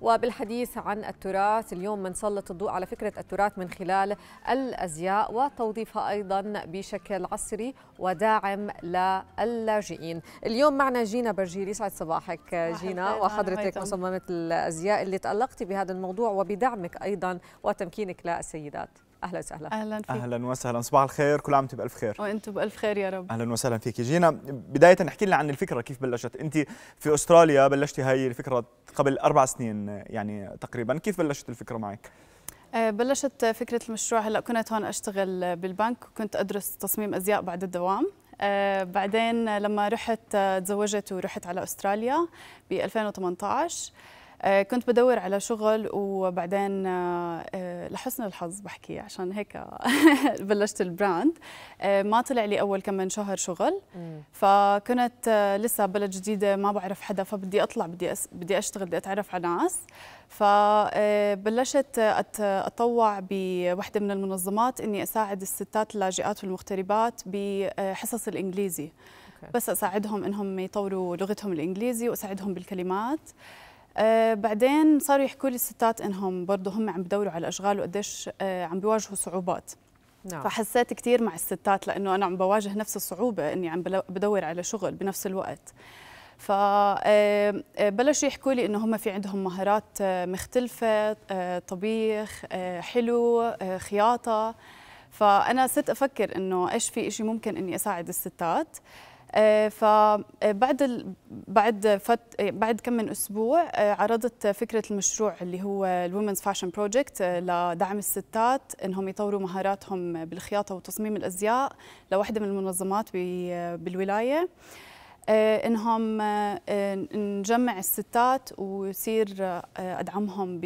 وبالحديث عن التراث اليوم بنسلط الضوء على فكرة التراث من خلال الأزياء وتوظيفها أيضا بشكل عصري وداعم للاجئين اليوم معنا جينا برجيري سعد صباحك جينا وحضرتك مصممة الأزياء اللي تألقتي بهذا الموضوع وبدعمك أيضا وتمكينك للسيدات اهلا وسهلا اهلا فيك اهلا وسهلا صباح الخير كل عام وانتم بالف خير وانتم بالف خير يا رب اهلا وسهلا فيك جينا بدايه نحكي لنا عن الفكره كيف بلشت انت في استراليا بلشتي هاي الفكره قبل اربع سنين يعني تقريبا كيف بلشت الفكره معك آه، بلشت فكره المشروع هلا كنت هون اشتغل بالبنك وكنت ادرس تصميم ازياء بعد الدوام آه، بعدين لما رحت آه، تزوجت ورحت على استراليا ب 2018 آه، كنت بدور على شغل وبعدين آه، آه، لحسن الحظ بحكي عشان هيك بلشت البراند ما طلع لي اول كم من شهر شغل فكنت لسه بلد جديده ما بعرف حدا فبدي اطلع بدي بدي اشتغل بدي اتعرف على ناس فبلشت اتطوع بوحده من المنظمات اني اساعد الستات اللاجئات والمغتربات بحصص الانجليزي بس اساعدهم انهم يطوروا لغتهم الانجليزي واساعدهم بالكلمات آه بعدين صاروا يحكوا لي الستات انهم برضه هم عم بدوروا على اشغال وقديش آه عم بيواجهوا صعوبات نعم. فحسيت كثير مع الستات لانه انا عم بواجه نفس الصعوبه اني عم بدور على شغل بنفس الوقت فبلشوا آه، آه، يحكوا لي انه هم في عندهم مهارات آه، مختلفه طبيخ حلو خياطه فانا صرت افكر انه ايش في شيء ممكن اني اساعد الستات آه، فبعد آه، بعد فت آه، بعد كم من اسبوع عرضت فكره المشروع اللي هو الومنز فاشن بروجكت لدعم الستات انهم يطوروا مهاراتهم بالخياطه وتصميم الازياء لوحده من المنظمات بالولايه انهم نجمع الستات ويصير ادعمهم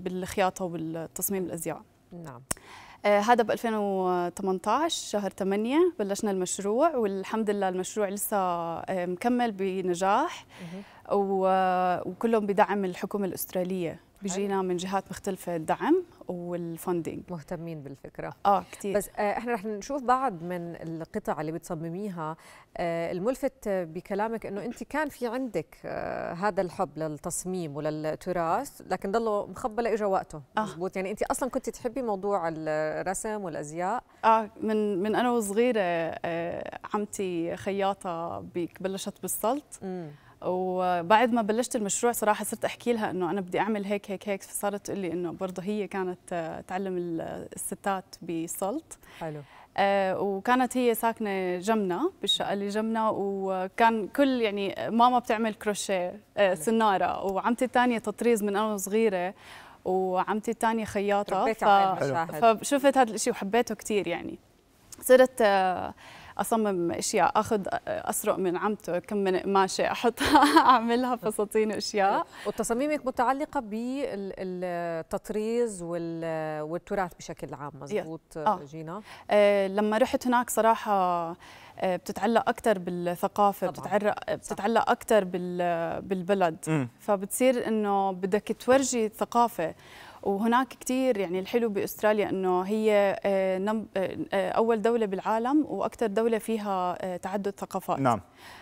بالخياطه وبالتصميم الازياء نعم آه، هذا ب 2018 شهر 8 بلشنا المشروع والحمد لله المشروع لسه آه، مكمل بنجاح وكلهم بدعم الحكومة الأسترالية بيجينا من جهات مختلفة الدعم والفندنج مهتمين بالفكرة اه كثير بس آه احنا رح نشوف بعض من القطع اللي بتصمميها آه الملفت بكلامك انه انت كان في عندك آه هذا الحب للتصميم وللتراث لكن ضله مخبى اجى وقته آه. مزبوط يعني انت اصلا كنت تحبي موضوع الرسم والازياء اه من من انا وصغيرة آه عمتي خياطة بلشت بالسلط وبعد ما بلشت المشروع صراحه صرت احكي لها انه انا بدي اعمل هيك هيك هيك فصارت تقول لي انه برضه هي كانت آه، تعلم الستات بسلط حلو آه، وكانت هي ساكنه جمنا بالشقه اللي جمنا وكان كل يعني ماما بتعمل كروشيه آه، سناره وعمتي الثانيه تطريز من انا صغيره وعمتي الثانيه خياطه ف... فشفت هذا الشيء وحبيته كثير يعني صرت آه اصمم اشياء اخذ اسرق من عمته كم من قماشه احطها اعملها فساتين اشياء وتصاميمك متعلقه بالتطريز والتراث بشكل عام مزبوط آه. جينا آه لما رحت هناك صراحه آه، بتتعلق اكثر بالثقافه طبعا. بتتعلق بتتعلق اكثر بالبلد م. فبتصير انه بدك تورجي الثقافه وهناك كثير يعني الحلو باستراليا انه هي آه، آه، آه، اول دوله بالعالم واكثر دوله فيها تعدد ثقافات نعم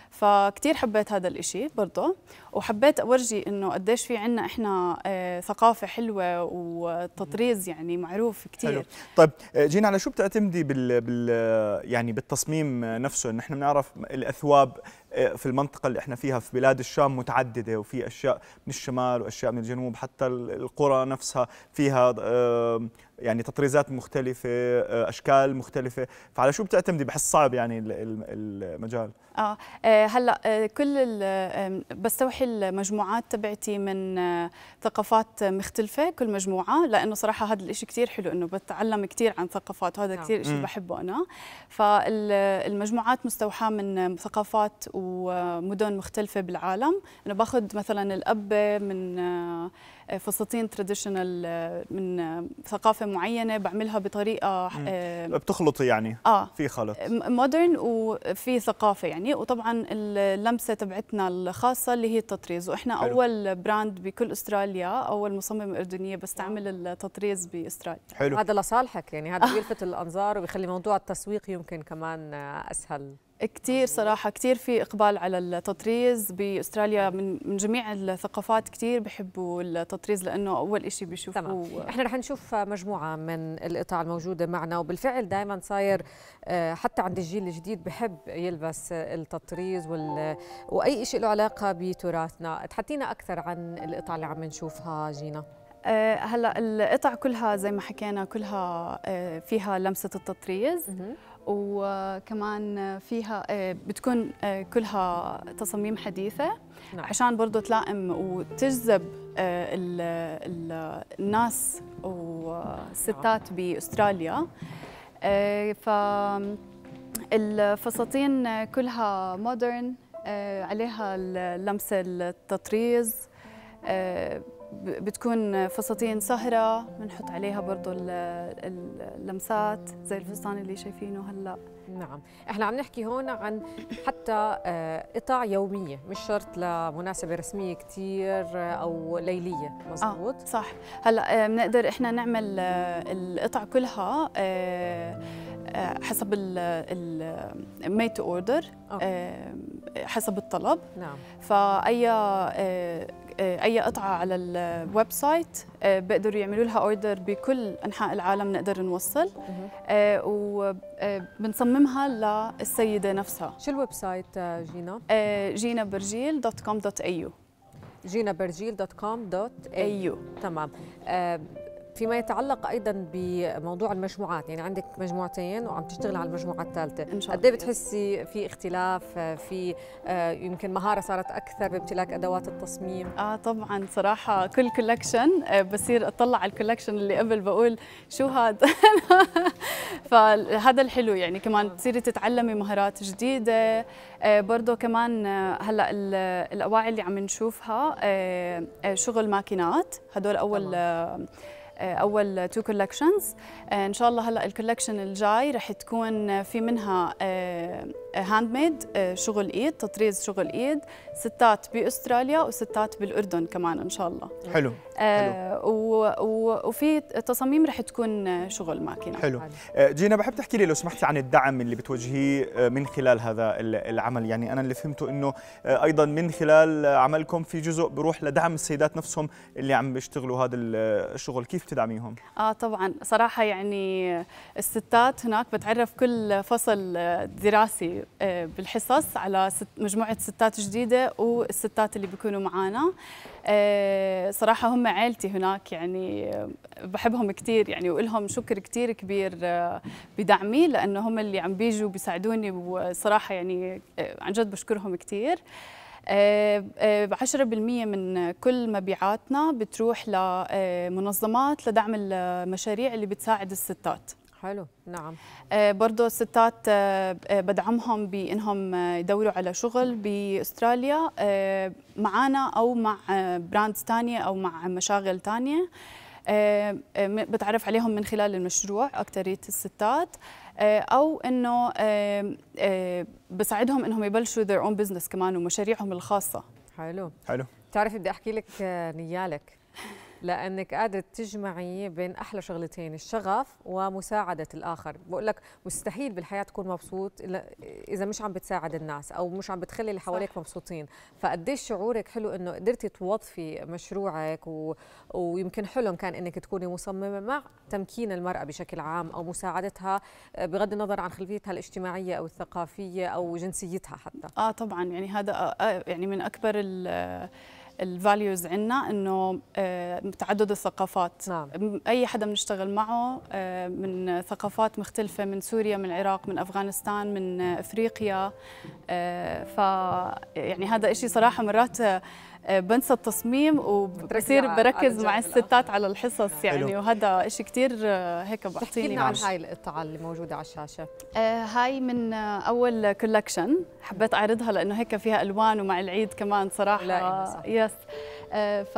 فكتير حبيت هذا الإشي برضه وحبيت أورجي إنه قديش في عنا إحنا ثقافة حلوة وتطريز يعني معروف كتير حلو. طيب جينا على شو بتعتمدي بال, بال يعني بالتصميم نفسه نحن بنعرف الأثواب في المنطقه اللي احنا فيها في بلاد الشام متعدده وفي اشياء من الشمال واشياء من الجنوب حتى القرى نفسها فيها يعني تطريزات مختلفة آه، أشكال مختلفة فعلى شو بتعتمدي بحس صعب يعني المجال آه, آه، هلا آه، كل بستوحي المجموعات تبعتي من ثقافات مختلفة كل مجموعة لأنه صراحة هذا الإشي كثير حلو إنه بتعلم كثير عن ثقافات وهذا نعم. كثير إشي بحبه أنا فالمجموعات مستوحاة من ثقافات ومدن مختلفة بالعالم أنا باخذ مثلا الأب من فساتين تراديشنال آه، من آه، ثقافه معينه بعملها بطريقه آه، بتخلطي يعني اه في خلط مودرن وفي ثقافه يعني وطبعا اللمسه تبعتنا الخاصه اللي هي التطريز واحنا حلو. اول براند بكل استراليا اول مصممه اردنيه بستعمل التطريز باستراليا حلو هذا لصالحك يعني هذا بيلفت الانظار وبيخلي موضوع التسويق يمكن كمان اسهل كثير صراحة كثير في إقبال على التطريز بأستراليا من من جميع الثقافات كثير بحبوا التطريز لأنه أول شيء بيشوفوا تمام. إحنا رح نشوف مجموعة من القطع الموجودة معنا وبالفعل دائما صاير آه، حتى عند الجيل الجديد بحب يلبس التطريز وال... وأي شيء له علاقة بتراثنا تحدينا أكثر عن القطع اللي عم نشوفها جينا آه، هلا القطع كلها زي ما حكينا كلها آه، فيها لمسه التطريز وكمان فيها آه، بتكون آه، كلها تصاميم حديثة نعم. عشان برضه تلائم وتجذب آه، الناس والستات نعم. باستراليا ف الفساتين كلها مودرن عليها لمسة التطريز بتكون فساتين سهرة بنحط عليها برضو اللمسات زي الفستان اللي شايفينه هلأ نعم احنا عم نحكي هون عن حتى آه، قطع يوميه مش شرط لمناسبه رسميه كثير آه، او ليليه مزبوط آه صح هلا آه، بنقدر احنا نعمل القطع كلها حسب ميت اوردر حسب الطلب نعم فاي آه، اي قطعه على الويب سايت آه، بيقدروا يعملوا لها اوردر بكل انحاء العالم نقدر نوصل آه، وبنصممها للسيده نفسها شو الويب سايت جينا جينا برجيل دوت كوم دوت ايو جينا برجيل دوت كوم دوت ايو تمام فيما يتعلق ايضا بموضوع المجموعات يعني عندك مجموعتين وعم تشتغلي على المجموعه الثالثه قد ايه بتحسي في اختلاف في آه، يمكن مهاره صارت اكثر بامتلاك ادوات التصميم اه طبعا صراحه كل كولكشن آه، بصير اطلع على الكولكشن اللي قبل بقول شو هذا فهذا الحلو يعني كمان آه. بتصيري تتعلمي مهارات جديده برضه كمان هلا الاواعي اللي عم نشوفها شغل ماكينات هدول اول طبعا. آه، اول تو كولكشنز آه، ان شاء الله هلا الكولكشن الجاي رح تكون في منها آه، هاند ميد eh, شغل ايد تطريز شغل ايد ستات باستراليا وستات بالاردن كمان ان شاء الله حلو, آه، حلو. آه و وفي تصاميم رح تكون آه، شغل ماكينه حلو آه، جينا بحب تحكي لي لو سمحتي عن الدعم اللي بتوجهيه من خلال هذا العمل يعني انا اللي فهمته انه ايضا من خلال عملكم في جزء بروح لدعم السيدات نفسهم اللي عم بيشتغلوا هذا الشغل كيف بتدعميهم اه طبعا صراحه يعني الستات هناك بتعرف كل فصل دراسي آه، بالحصص على مجموعه ستات جديده والستات اللي بيكونوا معانا آه، صراحه هم عائلتي هناك يعني آه، بحبهم كثير يعني ولهم شكر كثير كبير بدعمي لانه هم اللي عم بيجوا بيساعدوني وصراحه يعني عن جد بشكرهم كثير 10% من كل مبيعاتنا بتروح لمنظمات لدعم المشاريع اللي بتساعد الستات حلو نعم آه، برضه الستات آه، آه، بدعمهم بانهم يدوروا على شغل باستراليا معنا او مع براندز ثانيه او مع مشاغل ثانيه بتعرف عليهم من خلال المشروع أكترية الستات أو أنه بساعدهم أنهم يبلشوا their own business كمان ومشاريعهم الخاصة حلو حلو بتعرفي بدي أحكي لك نيالك لانك قادره تجمعي بين احلى شغلتين الشغف ومساعده الاخر بقول لك مستحيل بالحياه تكون مبسوط اذا مش عم بتساعد الناس او مش عم بتخلي اللي حواليك مبسوطين فقديش شعورك حلو انه قدرتي توظفي مشروعك و... ويمكن حلم كان انك تكوني مصممه مع تمكين المراه بشكل عام او مساعدتها آه، بغض النظر عن خلفيتها الاجتماعيه او الثقافيه او جنسيتها حتى اه طبعا يعني هذا آه, آه، يعني من اكبر ال الفاليوز عندنا انه آه، تعدد الثقافات نعم. اي حدا بنشتغل معه آه، من ثقافات مختلفه من سوريا من العراق من افغانستان من افريقيا آه، ف يعني هذا شيء صراحه مرات آه، بنسى التصميم وبصير بركز مع الستات على الحصص يعني وهذا شيء كثير آه، هيك بعطيني لنا عن هاي القطعه اللي موجوده على الشاشه آه، هاي من اول كولكشن حبيت اعرضها لانه هيك فيها الوان ومع العيد كمان صراحه لا يس يعني ف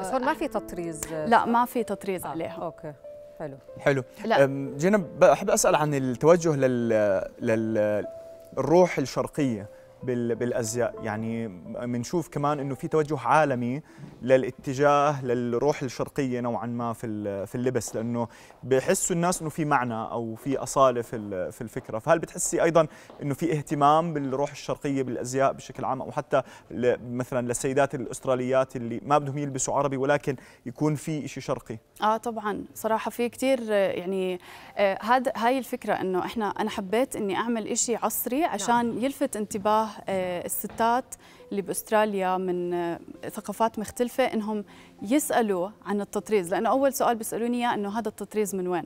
بس هون ما في تطريز لا ما في تطريز آه. عليها اوكي حلو حلو لا. جينا بحب اسال عن التوجه لل لل الروح الشرقيه بالازياء يعني بنشوف كمان انه في توجه عالمي للاتجاه للروح الشرقيه نوعا ما في في اللبس لانه بحسوا الناس انه في معنى او في اصاله في في الفكره فهل بتحسي ايضا انه في اهتمام بالروح الشرقيه بالازياء بشكل عام او حتى مثلا للسيدات الاستراليات اللي ما بدهم يلبسوا عربي ولكن يكون في شيء شرقي اه طبعا صراحه في كثير يعني هذا آه، هاي الفكره انه احنا انا حبيت اني اعمل شيء عصري نعم. عشان يلفت انتباه باتجاه الستات اللي باستراليا من آه، ثقافات مختلفه انهم يسالوا عن التطريز لانه اول سؤال بيسالوني اياه انه هذا التطريز من وين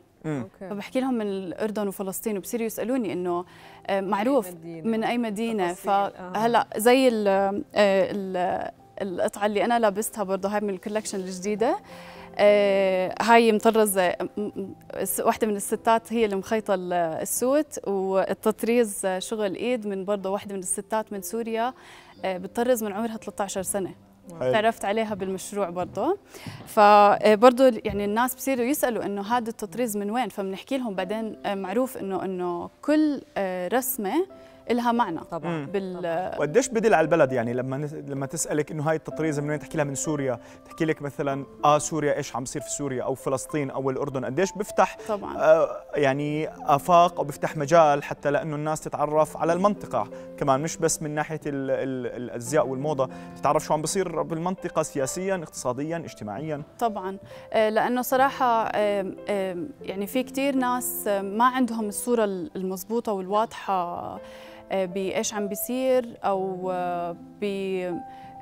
فبحكي لهم من الاردن وفلسطين وبصيروا يسالوني انه آه، معروف من اي مدينه فهلا آه. زي ال ال القطعه اللي انا لابستها برضه هاي من الكولكشن الجديده آه، هاي مطرزة واحدة من الستات هي اللي مخيطة السوت والتطريز شغل إيد من برضه واحدة من الستات من سوريا آه، بتطرز من عمرها 13 سنة تعرفت عليها بالمشروع برضه فبرضه آه، يعني الناس بصيروا يسالوا انه هذا التطريز من وين فبنحكي لهم بعدين معروف انه انه كل رسمه لها معنى طبعا بال وقديش بدل على البلد يعني لما نس... لما تسالك انه هاي التطريزه من وين تحكي لها من سوريا تحكي لك مثلا اه سوريا ايش عم يصير في سوريا او فلسطين او الاردن قديش بيفتح طبعا آه يعني افاق او بيفتح مجال حتى لانه الناس تتعرف على المنطقه كمان مش بس من ناحيه ال... ال... الازياء والموضه تتعرف شو عم بصير بالمنطقه سياسيا اقتصاديا اجتماعيا طبعا آه لانه صراحه آه يعني في كثير ناس ما عندهم الصوره المضبوطه والواضحه آه، بايش عم بيصير او آه، ب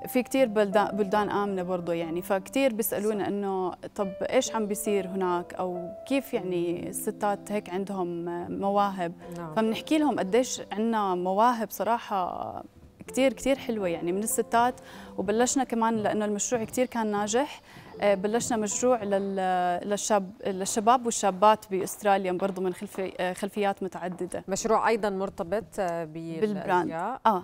في كثير بلدان بلدان امنه برضه يعني فكثير بيسالونا انه طب ايش عم بيصير هناك او كيف يعني الستات هيك عندهم آه، مواهب نعم. فبنحكي لهم قديش عندنا مواهب صراحه كثير كثير حلوه يعني من الستات وبلشنا كمان لانه المشروع كثير كان ناجح آه، بلشنا مشروع للشاب للشباب والشابات باستراليا برضه من خلفي آه، خلفيات متعدده مشروع ايضا مرتبط آه، بالبراند اه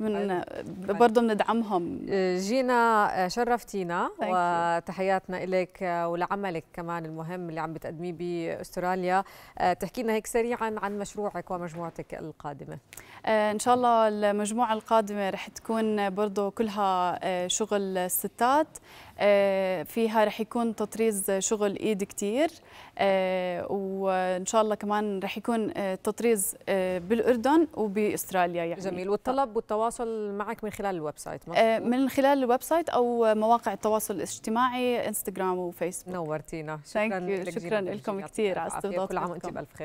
من برضه بندعمهم جينا شرفتينا وتحياتنا لك ولعملك كمان المهم اللي عم بتقدميه باستراليا تحكي لنا هيك سريعا عن مشروعك ومجموعتك القادمه ان شاء الله المجموعه القادمه رح تكون برضه كلها شغل ستات فيها رح يكون تطريز شغل ايد كتير آه، وان شاء الله كمان رح يكون آه، تطريز آه، بالاردن وباستراليا يعني جميل والطلب والتواصل معك من خلال الويب سايت من خلال الويب سايت او مواقع التواصل الاجتماعي انستغرام وفيسبوك نورتينا شكرا لك شكرا لكم كثير على استضافتكم كل عام وانت بالف خير